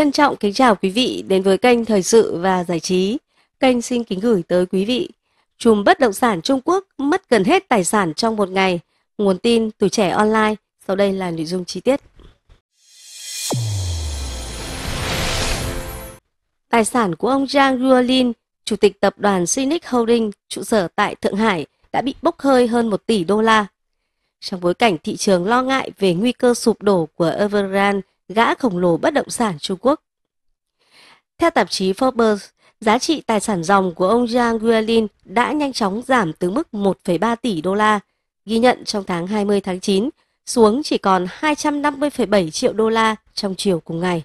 Trân trọng kính chào quý vị đến với kênh Thời sự và Giải trí. Kênh xin kính gửi tới quý vị. Chùm bất động sản Trung Quốc mất gần hết tài sản trong một ngày. Nguồn tin tuổi trẻ online. Sau đây là nội dung chi tiết. Tài sản của ông Zhang Ruolin, chủ tịch tập đoàn Sinic Holding, trụ sở tại Thượng Hải, đã bị bốc hơi hơn 1 tỷ đô la. Trong bối cảnh thị trường lo ngại về nguy cơ sụp đổ của Evergrande gã khổng lồ bất động sản Trung Quốc. Theo tạp chí Forbes, giá trị tài sản dòng của ông Zhang Guolin đã nhanh chóng giảm từ mức 1,3 tỷ đô la ghi nhận trong tháng 20 tháng 9 xuống chỉ còn 250,7 triệu đô la trong chiều cùng ngày.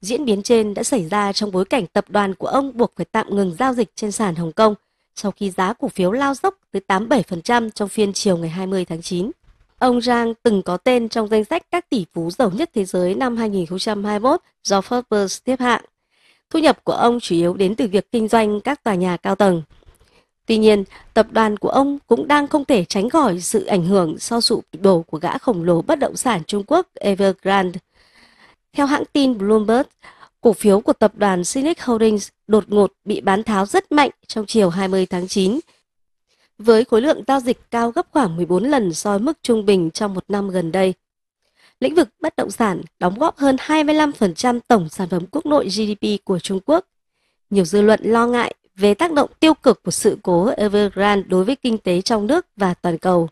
Diễn biến trên đã xảy ra trong bối cảnh tập đoàn của ông buộc phải tạm ngừng giao dịch trên sàn Hồng Kông sau khi giá cổ phiếu lao dốc tới 87% trong phiên chiều ngày 20 tháng 9. Ông Zhang từng có tên trong danh sách các tỷ phú giàu nhất thế giới năm 2021 do Forbes xếp hạng. Thu nhập của ông chủ yếu đến từ việc kinh doanh các tòa nhà cao tầng. Tuy nhiên, tập đoàn của ông cũng đang không thể tránh khỏi sự ảnh hưởng sau sụp đổ của gã khổng lồ bất động sản Trung Quốc Evergrande. Theo hãng tin Bloomberg, cổ phiếu của tập đoàn Sinic Holdings đột ngột bị bán tháo rất mạnh trong chiều 20 tháng 9, với khối lượng giao dịch cao gấp khoảng 14 lần so với mức trung bình trong một năm gần đây. Lĩnh vực bất động sản đóng góp hơn 25% tổng sản phẩm quốc nội GDP của Trung Quốc. Nhiều dư luận lo ngại về tác động tiêu cực của sự cố Evergrande đối với kinh tế trong nước và toàn cầu.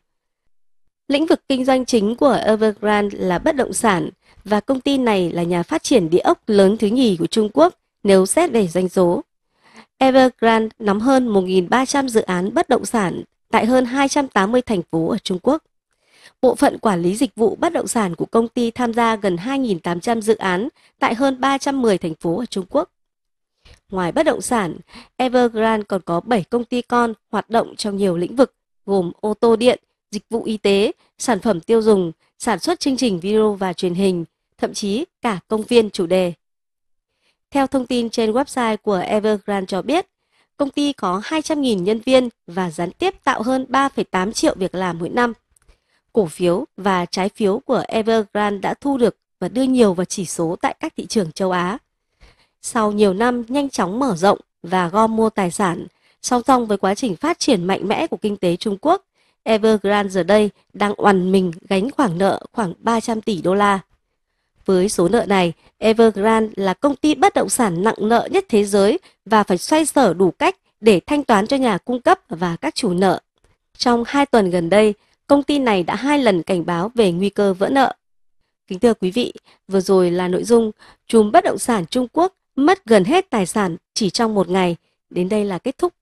Lĩnh vực kinh doanh chính của Evergrande là bất động sản và công ty này là nhà phát triển địa ốc lớn thứ nhì của Trung Quốc nếu xét về doanh số. Evergrande nắm hơn 1.300 dự án bất động sản tại hơn 280 thành phố ở Trung Quốc. Bộ phận quản lý dịch vụ bất động sản của công ty tham gia gần 2.800 dự án tại hơn 310 thành phố ở Trung Quốc. Ngoài bất động sản, Evergrande còn có 7 công ty con hoạt động trong nhiều lĩnh vực gồm ô tô điện, dịch vụ y tế, sản phẩm tiêu dùng, sản xuất chương trình video và truyền hình, thậm chí cả công viên chủ đề. Theo thông tin trên website của Evergrande cho biết, công ty có 200.000 nhân viên và gián tiếp tạo hơn 3,8 triệu việc làm mỗi năm. Cổ phiếu và trái phiếu của Evergrande đã thu được và đưa nhiều vào chỉ số tại các thị trường châu Á. Sau nhiều năm nhanh chóng mở rộng và gom mua tài sản, song song với quá trình phát triển mạnh mẽ của kinh tế Trung Quốc, Evergrande giờ đây đang oằn mình gánh khoản nợ khoảng 300 tỷ đô la. Với số nợ này, Evergrande là công ty bất động sản nặng nợ nhất thế giới và phải xoay sở đủ cách để thanh toán cho nhà cung cấp và các chủ nợ. Trong 2 tuần gần đây, công ty này đã hai lần cảnh báo về nguy cơ vỡ nợ. Kính thưa quý vị, vừa rồi là nội dung chùm bất động sản Trung Quốc mất gần hết tài sản chỉ trong một ngày. Đến đây là kết thúc.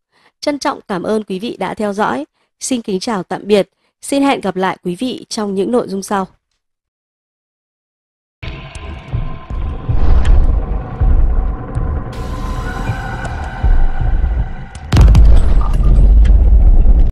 Trân trọng cảm ơn quý vị đã theo dõi. Xin kính chào tạm biệt. Xin hẹn gặp lại quý vị trong những nội dung sau.